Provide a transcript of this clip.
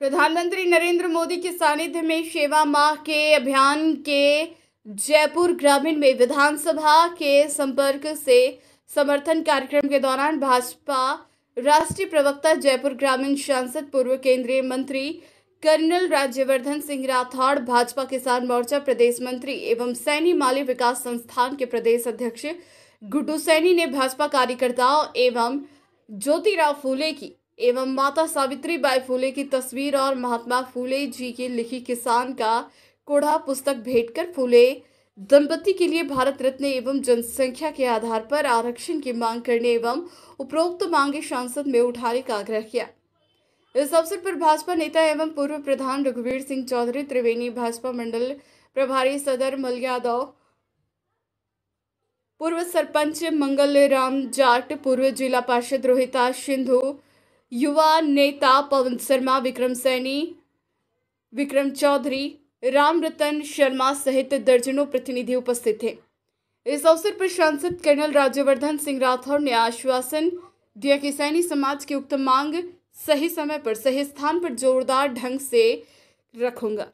प्रधानमंत्री नरेंद्र मोदी के सानिध्य में सेवा माह के अभियान के जयपुर ग्रामीण में विधानसभा के संपर्क से समर्थन कार्यक्रम के दौरान भाजपा राष्ट्रीय प्रवक्ता जयपुर ग्रामीण सांसद पूर्व केंद्रीय मंत्री कर्नल राज्यवर्धन सिंह राठौड़ भाजपा किसान मोर्चा प्रदेश मंत्री एवं सैनी माली विकास संस्थान के प्रदेश अध्यक्ष गुड्डू सैनी ने भाजपा कार्यकर्ताओं एवं ज्योतिराव फूले की एवं माता सावित्री बाई फूले की तस्वीर और महात्मा फूले जी की लिखी किसान का कोढ़ा पुस्तक भेंट कर फूले दंपति के लिए भारत रत्न एवं जनसंख्या के आधार पर आरक्षण की मांग करने एवं उपरोक्त मांगे सांसद में उठाने का आग्रह किया इस अवसर पर भाजपा नेता एवं पूर्व प्रधान रघुवीर सिंह चौधरी त्रिवेणी भाजपा मंडल प्रभारी सदर मल यादव पूर्व सरपंच मंगल राम जाट पूर्व जिला पार्षद रोहिता सिंधु युवा नेता पवन शर्मा विक्रम सैनी विक्रम चौधरी राम रतन शर्मा सहित दर्जनों प्रतिनिधि उपस्थित थे इस अवसर पर सांसद कर्नल राज्यवर्धन सिंह राठौर ने आश्वासन दिया कि सैनी समाज की उक्त मांग सही समय पर सही स्थान पर जोरदार ढंग से रखूंगा